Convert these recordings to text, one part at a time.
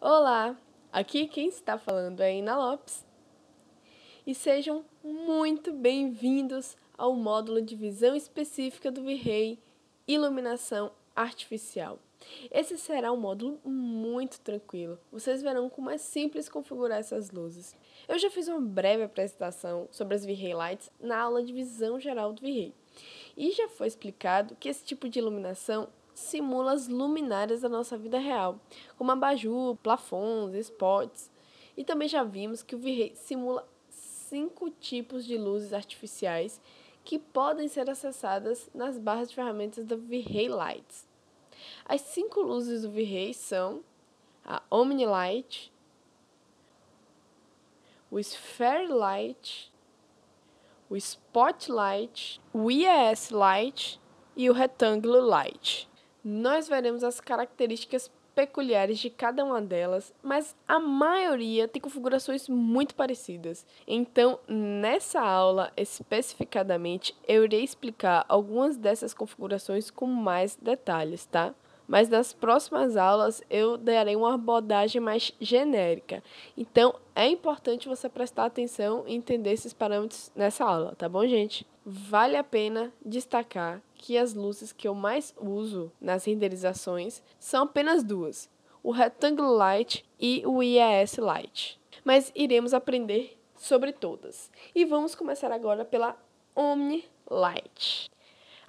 Olá, aqui quem está falando é Ina Lopes e sejam muito bem-vindos ao módulo de visão específica do Virrei Iluminação Artificial. Esse será um módulo muito tranquilo, vocês verão como é simples configurar essas luzes. Eu já fiz uma breve apresentação sobre as Virrei Lights na aula de visão geral do Virrei e já foi explicado que esse tipo de iluminação simula as luminárias da nossa vida real, como abajur, plafons, spots. E também já vimos que o V-Ray simula cinco tipos de luzes artificiais que podem ser acessadas nas barras de ferramentas do V-Ray Lights. As cinco luzes do V-Ray são a Omni Light, o Sphere Light, o Spotlight, o IES Light e o Retângulo Light nós veremos as características peculiares de cada uma delas, mas a maioria tem configurações muito parecidas. Então, nessa aula especificadamente, eu irei explicar algumas dessas configurações com mais detalhes, tá? Mas nas próximas aulas eu darei uma abordagem mais genérica. Então, é importante você prestar atenção e entender esses parâmetros nessa aula, tá bom, gente? Vale a pena destacar que as luzes que eu mais uso nas renderizações são apenas duas: o Rectangle Light e o IES Light. Mas iremos aprender sobre todas. E vamos começar agora pela Omni Light.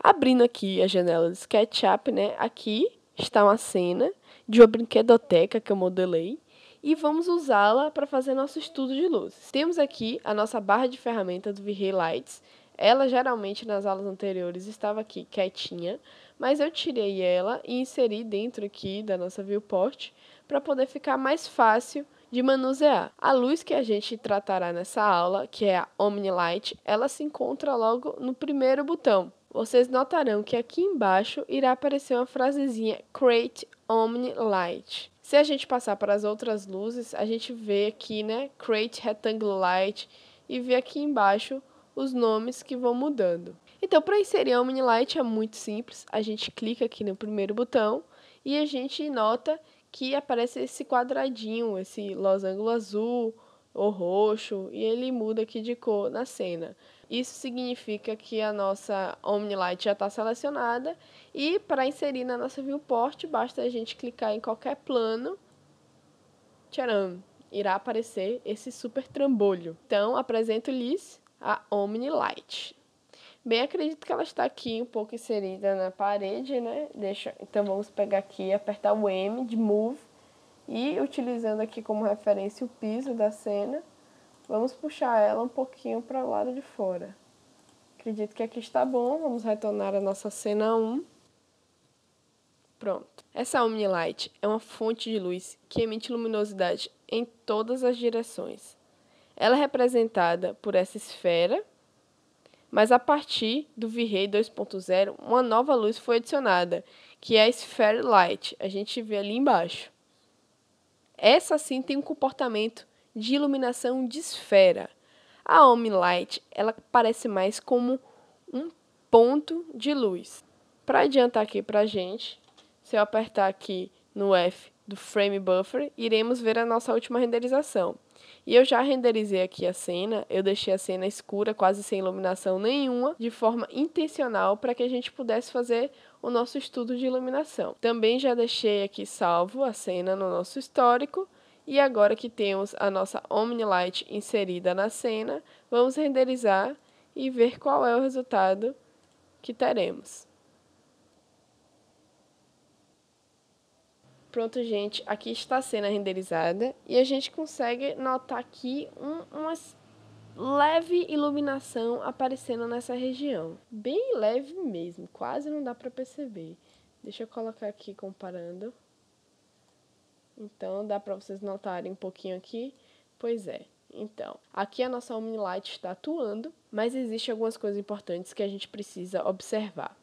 Abrindo aqui a janela do SketchUp, né? Aqui está uma cena de uma brinquedoteca que eu modelei e vamos usá-la para fazer nosso estudo de luzes. Temos aqui a nossa barra de ferramenta do ray Lights, ela geralmente nas aulas anteriores estava aqui quietinha, mas eu tirei ela e inseri dentro aqui da nossa viewport para poder ficar mais fácil de manusear. A luz que a gente tratará nessa aula, que é a Omni Light, ela se encontra logo no primeiro botão. Vocês notarão que aqui embaixo irá aparecer uma frasezinha Create Omni Light. Se a gente passar para as outras luzes, a gente vê aqui, né, Create Rectangle Light e vê aqui embaixo os nomes que vão mudando. Então, para inserir a Omnilight é muito simples. A gente clica aqui no primeiro botão e a gente nota que aparece esse quadradinho, esse losango azul ou roxo, e ele muda aqui de cor na cena. Isso significa que a nossa Omnilight já está selecionada e para inserir na nossa viewport basta a gente clicar em qualquer plano. Tcharam! Irá aparecer esse super trambolho. Então, apresento-lhes a Omni Light. Bem, acredito que ela está aqui um pouco inserida na parede, né? Deixa, então vamos pegar aqui, apertar o M de Move e utilizando aqui como referência o piso da cena, vamos puxar ela um pouquinho para o lado de fora. Acredito que aqui está bom, vamos retornar a nossa cena 1. Pronto. Essa Omni Light é uma fonte de luz que emite luminosidade em todas as direções. Ela é representada por essa esfera, mas a partir do V-Ray 2.0, uma nova luz foi adicionada, que é a Sphere Light. A gente vê ali embaixo. Essa sim tem um comportamento de iluminação de esfera. A Omni Light, ela parece mais como um ponto de luz. Para adiantar aqui para a gente, se eu apertar aqui no F do Frame Buffer, iremos ver a nossa última renderização. E eu já renderizei aqui a cena, eu deixei a cena escura, quase sem iluminação nenhuma, de forma intencional para que a gente pudesse fazer o nosso estudo de iluminação. Também já deixei aqui salvo a cena no nosso histórico. E agora que temos a nossa Omnilight inserida na cena, vamos renderizar e ver qual é o resultado que teremos. Pronto, gente, aqui está a cena renderizada e a gente consegue notar aqui um, uma leve iluminação aparecendo nessa região. Bem leve mesmo, quase não dá para perceber. Deixa eu colocar aqui comparando. Então, dá para vocês notarem um pouquinho aqui. Pois é. Então, aqui a nossa Omni Light está atuando, mas existe algumas coisas importantes que a gente precisa observar.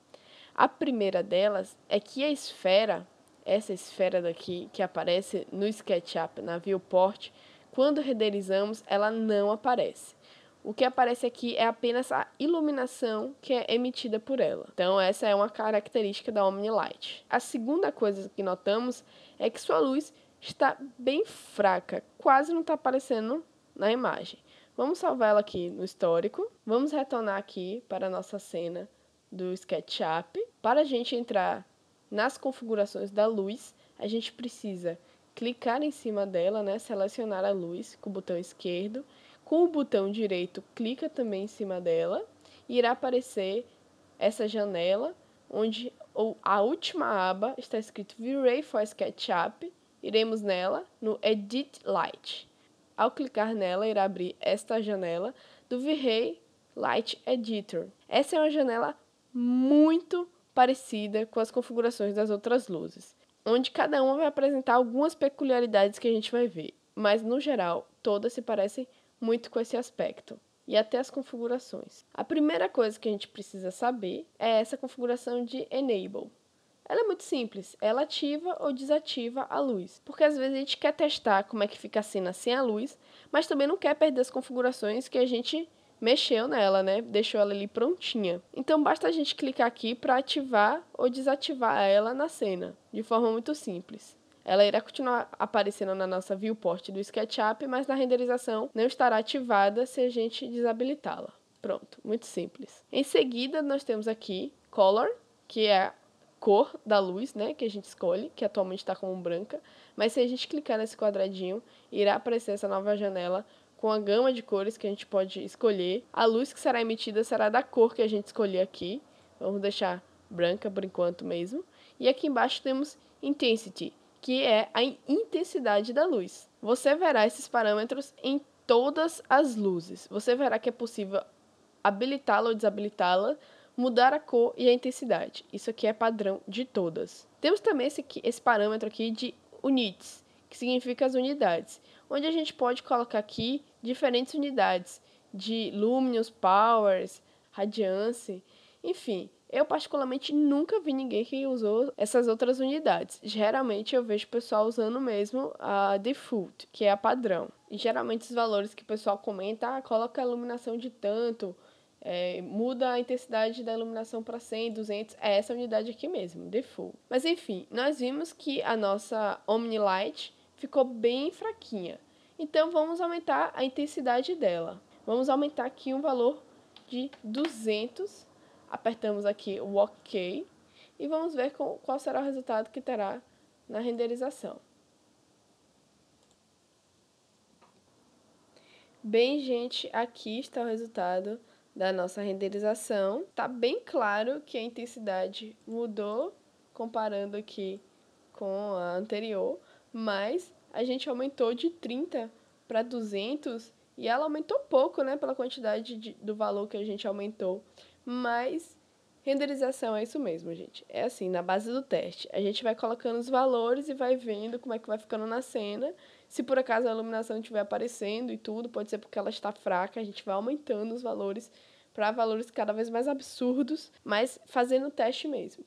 A primeira delas é que a esfera essa esfera daqui que aparece no SketchUp, na viewport, quando renderizamos, ela não aparece. O que aparece aqui é apenas a iluminação que é emitida por ela. Então, essa é uma característica da Omni Light. A segunda coisa que notamos é que sua luz está bem fraca, quase não está aparecendo na imagem. Vamos salvar ela aqui no histórico. Vamos retornar aqui para a nossa cena do SketchUp. Para a gente entrar nas configurações da luz, a gente precisa clicar em cima dela, né, selecionar a luz com o botão esquerdo, com o botão direito clica também em cima dela e irá aparecer essa janela onde a última aba está escrito V-Ray for SketchUp. Iremos nela no Edit Light. Ao clicar nela, irá abrir esta janela do V-Ray Light Editor. Essa é uma janela muito parecida com as configurações das outras luzes, onde cada uma vai apresentar algumas peculiaridades que a gente vai ver, mas no geral todas se parecem muito com esse aspecto e até as configurações. A primeira coisa que a gente precisa saber é essa configuração de enable. Ela é muito simples, ela é ativa ou desativa a luz, porque às vezes a gente quer testar como é que fica a cena sem a luz, mas também não quer perder as configurações que a gente mexeu nela, né? Deixou ela ali prontinha. Então basta a gente clicar aqui para ativar ou desativar ela na cena, de forma muito simples. Ela irá continuar aparecendo na nossa viewport do SketchUp, mas na renderização não estará ativada se a gente desabilitá-la. Pronto, muito simples. Em seguida, nós temos aqui Color, que é a cor da luz, né, que a gente escolhe, que atualmente está como branca. Mas se a gente clicar nesse quadradinho, irá aparecer essa nova janela com a gama de cores que a gente pode escolher. A luz que será emitida será da cor que a gente escolher aqui. Vamos deixar branca por enquanto mesmo. E aqui embaixo temos intensity, que é a intensidade da luz. Você verá esses parâmetros em todas as luzes. Você verá que é possível habilitá-la ou desabilitá-la, mudar a cor e a intensidade. Isso aqui é padrão de todas. Temos também esse, aqui, esse parâmetro aqui de units, que significa as unidades, onde a gente pode colocar aqui diferentes unidades de Luminous Powers, Radiance, enfim. Eu particularmente nunca vi ninguém que usou essas outras unidades. Geralmente eu vejo o pessoal usando mesmo a default, que é a padrão. E geralmente os valores que o pessoal comenta, ah, coloca a iluminação de tanto, é, muda a intensidade da iluminação para 100, 200, é essa unidade aqui mesmo, default. Mas enfim, nós vimos que a nossa Omni Light ficou bem fraquinha. Então vamos aumentar a intensidade dela. Vamos aumentar aqui um valor de 200. Apertamos aqui o OK e vamos ver qual será o resultado que terá na renderização. Bem, gente, aqui está o resultado da nossa renderização. está bem claro que a intensidade mudou comparando aqui com a anterior, mas a gente aumentou de 30 para 200 e ela aumentou pouco, né, pela quantidade de, do valor que a gente aumentou. Mas renderização é isso mesmo, gente. É assim, na base do teste. A gente vai colocando os valores e vai vendo como é que vai ficando na cena. Se por acaso a iluminação estiver aparecendo e tudo, pode ser porque ela está fraca, a gente vai aumentando os valores para valores cada vez mais absurdos, mas fazendo o teste mesmo.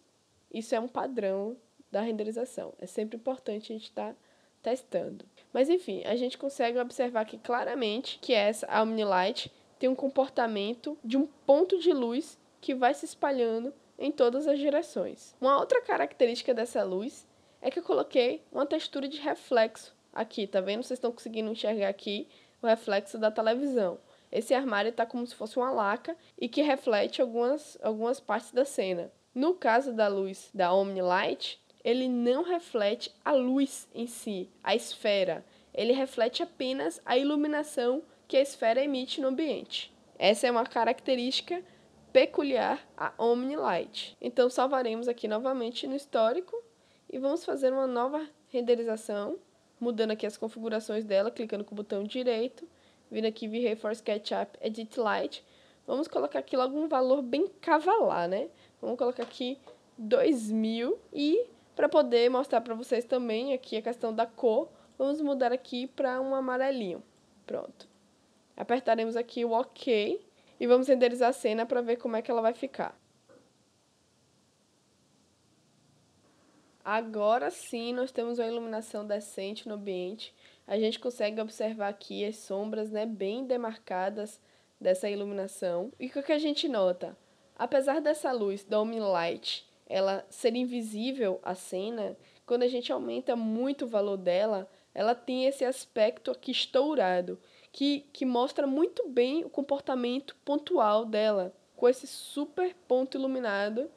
Isso é um padrão da renderização. É sempre importante a gente estar tá testando. Mas enfim, a gente consegue observar aqui claramente que essa Omnilight tem um comportamento de um ponto de luz que vai se espalhando em todas as direções. Uma outra característica dessa luz é que eu coloquei uma textura de reflexo aqui, tá vendo? Vocês estão conseguindo enxergar aqui o reflexo da televisão. Esse armário está como se fosse uma laca e que reflete algumas, algumas partes da cena. No caso da luz da Omni Light, ele não reflete a luz em si, a esfera. Ele reflete apenas a iluminação que a esfera emite no ambiente. Essa é uma característica peculiar à Omni Light. Então salvaremos aqui novamente no histórico e vamos fazer uma nova renderização, mudando aqui as configurações dela, clicando com o botão direito, vindo aqui em Reforce Ketchup Edit Light. Vamos colocar aqui logo um valor bem cavalar, né? Vamos colocar aqui 2000 e para poder mostrar para vocês também aqui a questão da cor, vamos mudar aqui para um amarelinho. Pronto. Apertaremos aqui o OK e vamos renderizar a cena para ver como é que ela vai ficar. Agora sim, nós temos uma iluminação decente no ambiente. A gente consegue observar aqui as sombras né, bem demarcadas dessa iluminação. E o que a gente nota? Apesar dessa luz da Omni Light ela ser invisível a cena, quando a gente aumenta muito o valor dela, ela tem esse aspecto aqui estourado, que, que mostra muito bem o comportamento pontual dela, com esse super ponto iluminado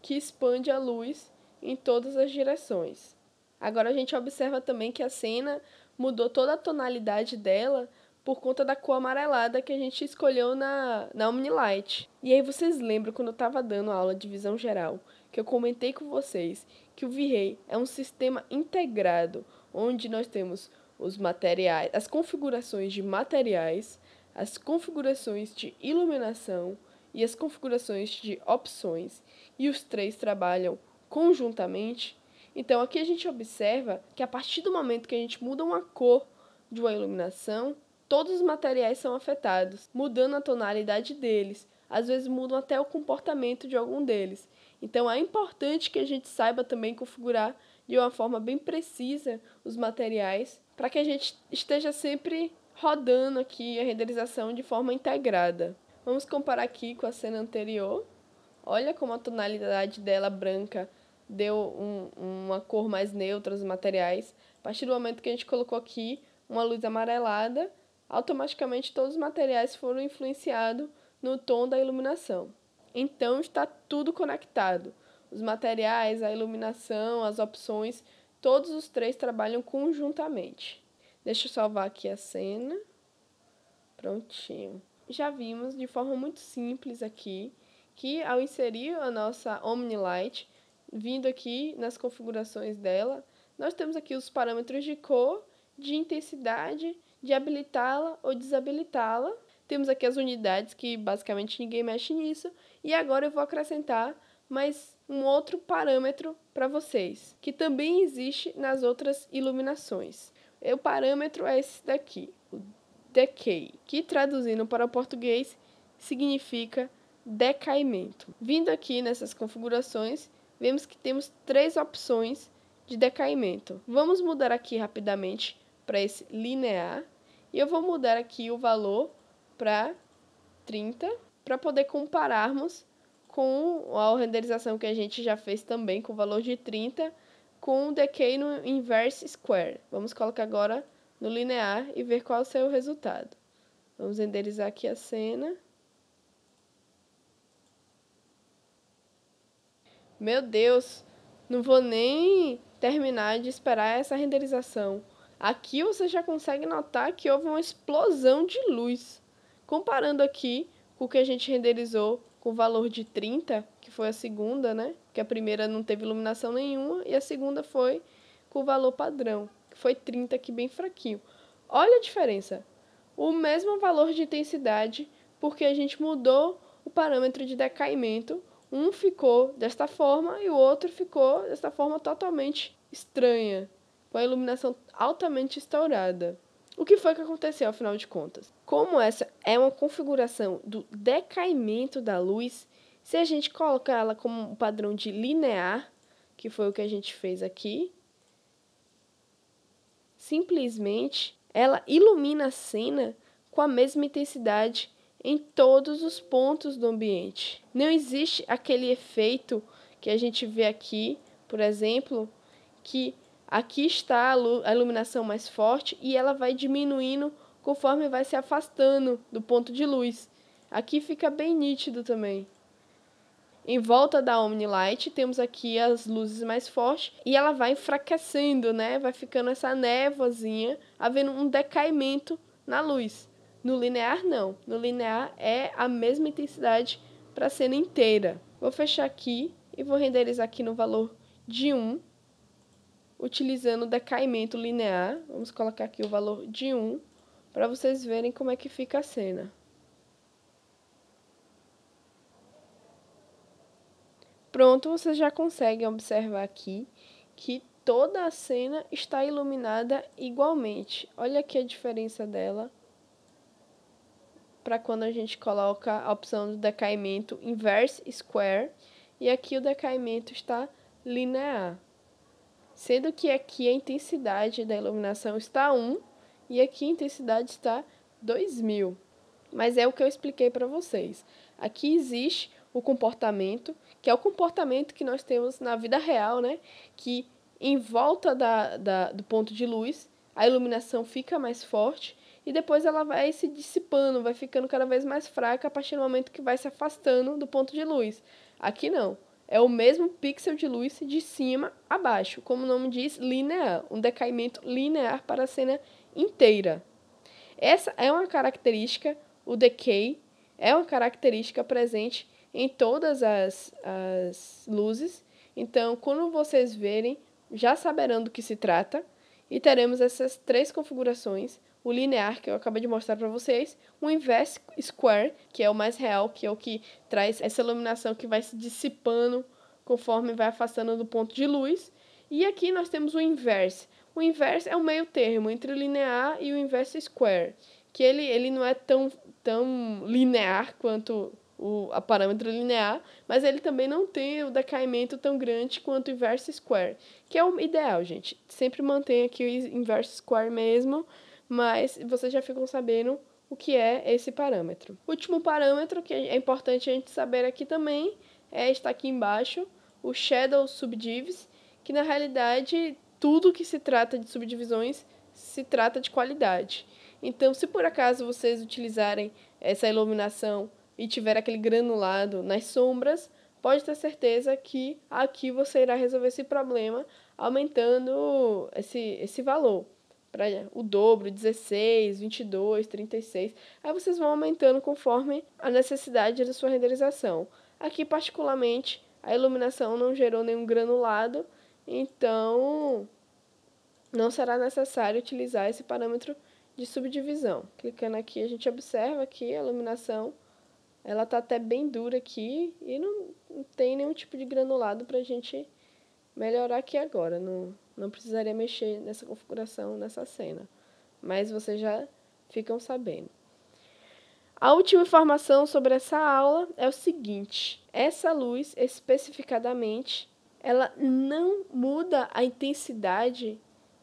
que expande a luz em todas as direções. Agora a gente observa também que a cena mudou toda a tonalidade dela por conta da cor amarelada que a gente escolheu na, na Omnilight. E aí vocês lembram quando eu estava dando aula de visão geral, que eu comentei com vocês que o V-Ray é um sistema integrado, onde nós temos os materiais, as configurações de materiais, as configurações de iluminação e as configurações de opções, e os três trabalham conjuntamente. Então aqui a gente observa que a partir do momento que a gente muda uma cor de uma iluminação, Todos os materiais são afetados, mudando a tonalidade deles, às vezes mudam até o comportamento de algum deles. Então é importante que a gente saiba também configurar de uma forma bem precisa os materiais para que a gente esteja sempre rodando aqui a renderização de forma integrada. Vamos comparar aqui com a cena anterior. Olha como a tonalidade dela branca deu um, uma cor mais neutra aos materiais. A partir do momento que a gente colocou aqui uma luz amarelada, automaticamente todos os materiais foram influenciados no tom da iluminação. Então está tudo conectado. Os materiais, a iluminação, as opções, todos os três trabalham conjuntamente. Deixa eu salvar aqui a cena. Prontinho. Já vimos de forma muito simples aqui que ao inserir a nossa OmniLight, vindo aqui nas configurações dela, nós temos aqui os parâmetros de cor, de intensidade de habilitá-la ou desabilitá-la. Temos aqui as unidades, que basicamente ninguém mexe nisso. E agora eu vou acrescentar mais um outro parâmetro para vocês, que também existe nas outras iluminações. É, o parâmetro é esse daqui, o decay, que traduzindo para o português significa decaimento. Vindo aqui nessas configurações, vemos que temos três opções de decaimento. Vamos mudar aqui rapidamente para esse linear e eu vou mudar aqui o valor para 30 para poder compararmos com a renderização que a gente já fez também com o valor de 30 com o decay no inverse square. Vamos colocar agora no linear e ver qual é o seu resultado. Vamos renderizar aqui a cena. Meu Deus, não vou nem terminar de esperar essa renderização. Aqui você já consegue notar que houve uma explosão de luz. Comparando aqui com o que a gente renderizou com o valor de 30, que foi a segunda, né? Que a primeira não teve iluminação nenhuma e a segunda foi com o valor padrão, que foi 30 aqui bem fraquinho. Olha a diferença. O mesmo valor de intensidade, porque a gente mudou o parâmetro de decaimento, um ficou desta forma e o outro ficou desta forma totalmente estranha, com a iluminação altamente instaurada. O que foi que aconteceu, afinal de contas? Como essa é uma configuração do decaimento da luz, se a gente colocar ela como um padrão de linear, que foi o que a gente fez aqui, simplesmente ela ilumina a cena com a mesma intensidade em todos os pontos do ambiente. Não existe aquele efeito que a gente vê aqui, por exemplo, que Aqui está a iluminação mais forte e ela vai diminuindo conforme vai se afastando do ponto de luz. Aqui fica bem nítido também. Em volta da Omni Light temos aqui as luzes mais fortes e ela vai enfraquecendo, né? Vai ficando essa névoazinha, havendo um decaimento na luz. No linear não, no linear é a mesma intensidade para a cena inteira. Vou fechar aqui e vou renderizar aqui no valor de 1 utilizando o decaimento linear. Vamos colocar aqui o valor de 1 para vocês verem como é que fica a cena. Pronto, vocês já conseguem observar aqui que toda a cena está iluminada igualmente. Olha aqui a diferença dela para quando a gente coloca a opção do decaimento inverse square e aqui o decaimento está linear sendo que aqui a intensidade da iluminação está 1 e aqui a intensidade está 2000. Mas é o que eu expliquei para vocês. Aqui existe o comportamento, que é o comportamento que nós temos na vida real, né? Que em volta da, da, do ponto de luz, a iluminação fica mais forte e depois ela vai se dissipando, vai ficando cada vez mais fraca a partir do momento que vai se afastando do ponto de luz. Aqui não é o mesmo pixel de luz de cima a baixo, como o nome diz, linear, um decaimento linear para a cena inteira. Essa é uma característica, o decay é uma característica presente em todas as, as luzes. Então, quando vocês verem, já saberão do que se trata e teremos essas três configurações: o linear que eu acabei de mostrar para vocês, o inverse square, que é o mais real, que é o que traz essa iluminação que vai se dissipando conforme vai afastando do ponto de luz. E aqui nós temos o inverse. O inverse é o meio termo entre o linear e o inverse square, que ele, ele não é tão, tão linear quanto o a parâmetro linear, mas ele também não tem o decaimento tão grande quanto o inverse square, que é o ideal, gente. Sempre mantenha aqui o inverse square mesmo, mas vocês já ficam sabendo o que é esse parâmetro. O último parâmetro que é importante a gente saber aqui também é está aqui embaixo, o shadow subdivs, que na realidade tudo que se trata de subdivisões se trata de qualidade. Então, se por acaso vocês utilizarem essa iluminação e tiver aquele granulado nas sombras, pode ter certeza que aqui você irá resolver esse problema aumentando esse, esse valor para o dobro, 16, 22, 36. Aí vocês vão aumentando conforme a necessidade da sua renderização. Aqui, particularmente, a iluminação não gerou nenhum granulado, então não será necessário utilizar esse parâmetro de subdivisão. Clicando aqui, a gente observa que a iluminação ela está até bem dura aqui e não, tem nenhum tipo de granulado para a gente melhorar aqui agora no, não precisaria mexer nessa configuração, nessa cena. Mas vocês já ficam sabendo. A última informação sobre essa aula é o seguinte: essa luz, especificadamente, ela não muda a intensidade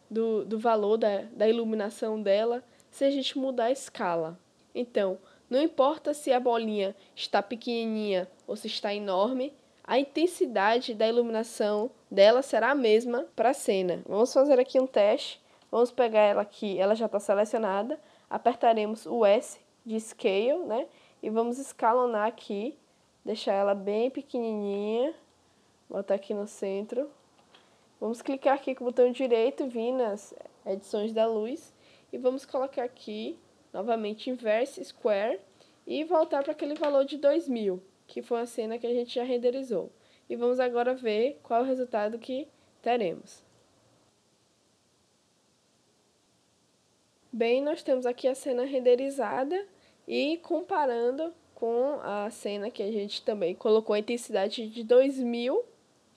do, do valor da, da iluminação dela se a gente mudar a escala. Então, não importa se a bolinha está pequenininha ou se está enorme, a intensidade da iluminação dela será a mesma para a cena. Vamos fazer aqui um teste. Vamos pegar ela aqui, ela já está selecionada. Apertaremos o S de Scale, né? E vamos escalonar aqui, deixar ela bem pequenininha. Botar aqui no centro. Vamos clicar aqui com o botão direito, vir nas edições da luz. E vamos colocar aqui, novamente, Inverse Square. E voltar para aquele valor de 2000 que foi uma cena que a gente já renderizou. E vamos agora ver qual é o resultado que teremos. Bem, nós temos aqui a cena renderizada e comparando com a cena que a gente também colocou a intensidade de 2000,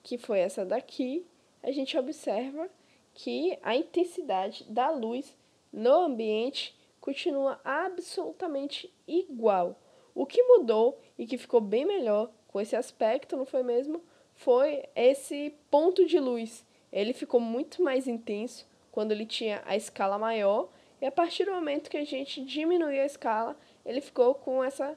que foi essa daqui, a gente observa que a intensidade da luz no ambiente continua absolutamente igual. O que mudou e que ficou bem melhor com esse aspecto, não foi mesmo? Foi esse ponto de luz. Ele ficou muito mais intenso quando ele tinha a escala maior, e a partir do momento que a gente diminuiu a escala, ele ficou com essa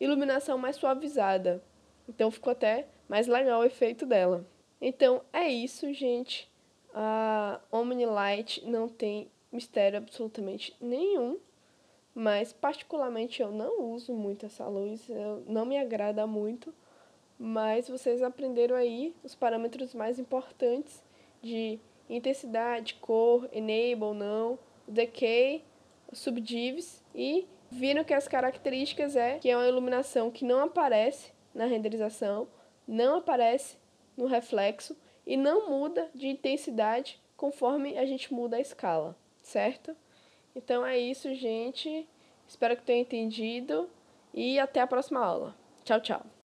iluminação mais suavizada. Então ficou até mais legal o efeito dela. Então é isso, gente. A Omni Light não tem mistério absolutamente nenhum. Mas, particularmente, eu não uso muito essa luz, eu, não me agrada muito. Mas vocês aprenderam aí os parâmetros mais importantes de intensidade, cor, enable ou não, decay, subdivs e viram que as características é que é uma iluminação que não aparece na renderização, não aparece no reflexo e não muda de intensidade conforme a gente muda a escala, certo? Então é isso, gente. Espero que tenham entendido e até a próxima aula. Tchau, tchau.